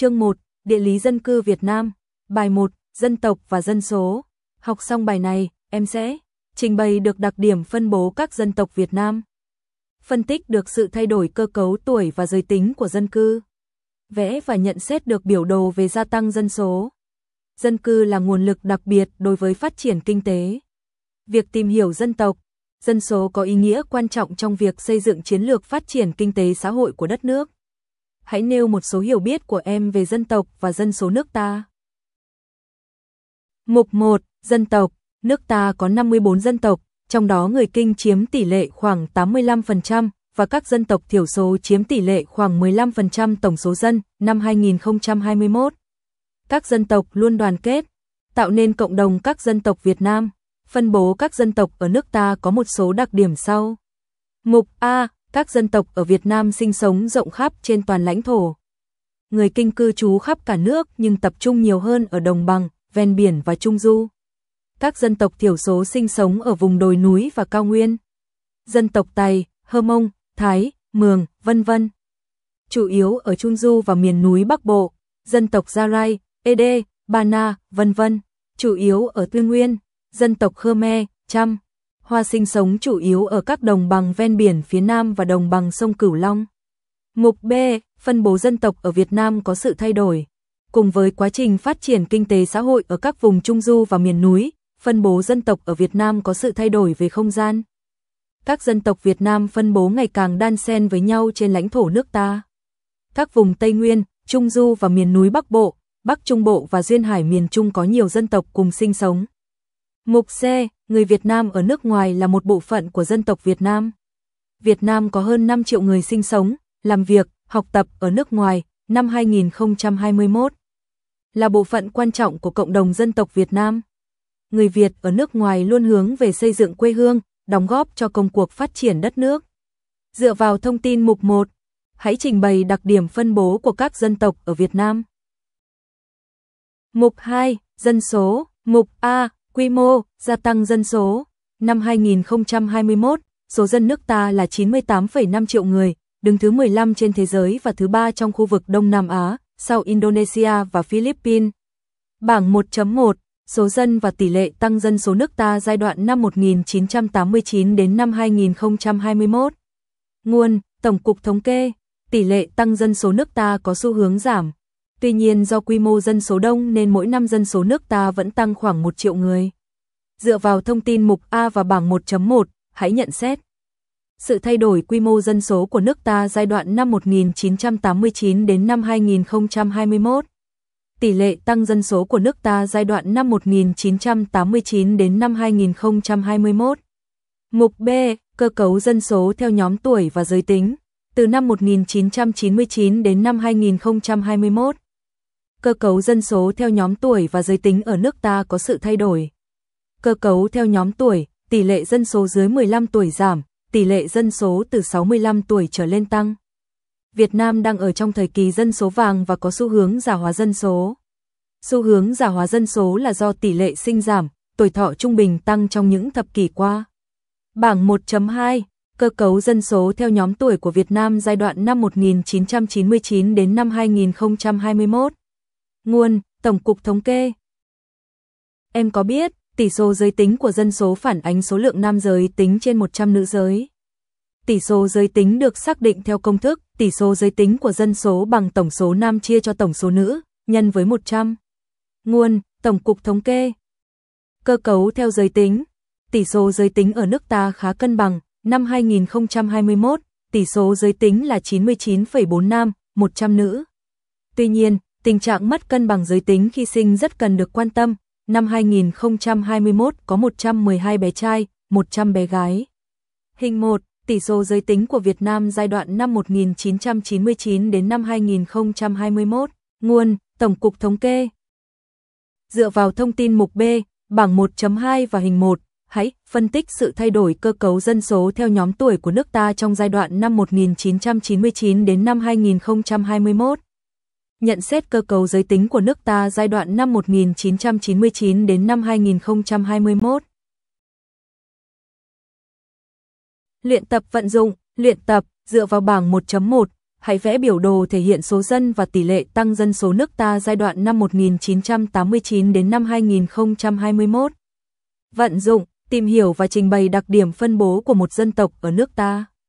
Chương 1, Địa lý dân cư Việt Nam, bài 1, dân tộc và dân số. Học xong bài này, em sẽ trình bày được đặc điểm phân bố các dân tộc Việt Nam, phân tích được sự thay đổi cơ cấu tuổi và giới tính của dân cư, vẽ và nhận xét được biểu đồ về gia tăng dân số. Dân cư là nguồn lực đặc biệt đối với phát triển kinh tế. Việc tìm hiểu dân tộc, dân số có ý nghĩa quan trọng trong việc xây dựng chiến lược phát triển kinh tế xã hội của đất nước hãy nêu một số hiểu biết của em về dân tộc và dân số nước ta. Mục 1. Dân tộc Nước ta có 54 dân tộc, trong đó người Kinh chiếm tỷ lệ khoảng 85% và các dân tộc thiểu số chiếm tỷ lệ khoảng 15% tổng số dân năm 2021. Các dân tộc luôn đoàn kết, tạo nên cộng đồng các dân tộc Việt Nam. Phân bố các dân tộc ở nước ta có một số đặc điểm sau. Mục A, các dân tộc ở Việt Nam sinh sống rộng khắp trên toàn lãnh thổ. Người kinh cư trú khắp cả nước nhưng tập trung nhiều hơn ở đồng bằng, ven biển và trung du. Các dân tộc thiểu số sinh sống ở vùng đồi núi và cao nguyên. Dân tộc Tây, Hơ Mông, Thái, Mường, vân vân. Chủ yếu ở trung du và miền núi Bắc Bộ, dân tộc Gia Rai, Ede, Ba Na, vân vân, chủ yếu ở Tuyên Nguyên, dân tộc Khmer, Chăm hoa sinh sống chủ yếu ở các đồng bằng ven biển phía Nam và đồng bằng sông Cửu Long. Mục B, phân bố dân tộc ở Việt Nam có sự thay đổi. Cùng với quá trình phát triển kinh tế xã hội ở các vùng trung du và miền núi, phân bố dân tộc ở Việt Nam có sự thay đổi về không gian. Các dân tộc Việt Nam phân bố ngày càng đan xen với nhau trên lãnh thổ nước ta. Các vùng Tây Nguyên, Trung Du và miền núi Bắc Bộ, Bắc Trung Bộ và Duyên Hải miền Trung có nhiều dân tộc cùng sinh sống. Mục C, người Việt Nam ở nước ngoài là một bộ phận của dân tộc Việt Nam. Việt Nam có hơn 5 triệu người sinh sống, làm việc, học tập ở nước ngoài năm 2021. Là bộ phận quan trọng của cộng đồng dân tộc Việt Nam. Người Việt ở nước ngoài luôn hướng về xây dựng quê hương, đóng góp cho công cuộc phát triển đất nước. Dựa vào thông tin mục 1, hãy trình bày đặc điểm phân bố của các dân tộc ở Việt Nam. Mục 2, dân số, mục A, quy mô, gia tăng dân số. Năm 2021, số dân nước ta là 98,5 triệu người, đứng thứ 15 trên thế giới và thứ ba trong khu vực Đông Nam Á, sau Indonesia và Philippines. Bảng 1.1, số dân và tỷ lệ tăng dân số nước ta giai đoạn năm 1989 đến năm 2021. Nguồn, Tổng cục Thống kê, tỷ lệ tăng dân số nước ta có xu hướng giảm. Tuy nhiên do quy mô dân số đông nên mỗi năm dân số nước ta vẫn tăng khoảng 1 triệu người. Dựa vào thông tin mục A và bảng 1.1, hãy nhận xét. Sự thay đổi quy mô dân số của nước ta giai đoạn năm 1989 đến năm 2021. Tỷ lệ tăng dân số của nước ta giai đoạn năm 1989 đến năm 2021. Mục B, cơ cấu dân số theo nhóm tuổi và giới tính, từ năm 1999 đến năm 2021. Cơ cấu dân số theo nhóm tuổi và giới tính ở nước ta có sự thay đổi. Cơ cấu theo nhóm tuổi, tỷ lệ dân số dưới 15 tuổi giảm, tỷ lệ dân số từ 65 tuổi trở lên tăng. Việt Nam đang ở trong thời kỳ dân số vàng và có xu hướng già hóa dân số. Xu hướng già hóa dân số là do tỷ lệ sinh giảm, tuổi thọ trung bình tăng trong những thập kỷ qua. Bảng 1.2 Cơ cấu dân số theo nhóm tuổi của Việt Nam giai đoạn năm 1999 đến năm 2021 Nguồn, Tổng cục Thống kê. Em có biết, tỷ số giới tính của dân số phản ánh số lượng nam giới tính trên 100 nữ giới. Tỷ số giới tính được xác định theo công thức, tỷ số giới tính của dân số bằng tổng số nam chia cho tổng số nữ, nhân với 100. Nguồn, Tổng cục Thống kê. Cơ cấu theo giới tính. Tỷ số giới tính ở nước ta khá cân bằng, năm 2021, tỷ số giới tính là 99,4 nam, 100 nữ. Tuy nhiên, tình trạng mất cân bằng giới tính khi sinh rất cần được quan tâm. Năm 2021 có 112 bé trai, 100 bé gái. Hình 1, tỷ số giới tính của Việt Nam giai đoạn năm 1999 đến năm 2021. Nguồn, Tổng cục Thống kê. Dựa vào thông tin mục B, bảng 1.2 và hình 1, hãy phân tích sự thay đổi cơ cấu dân số theo nhóm tuổi của nước ta trong giai đoạn năm 1999 đến năm 2021 nhận xét cơ cấu giới tính của nước ta giai đoạn năm 1999 đến năm 2021. Luyện tập vận dụng, luyện tập dựa vào bảng 1.1, hãy vẽ biểu đồ thể hiện số dân và tỷ lệ tăng dân số nước ta giai đoạn năm 1989 đến năm 2021. Vận dụng, tìm hiểu và trình bày đặc điểm phân bố của một dân tộc ở nước ta.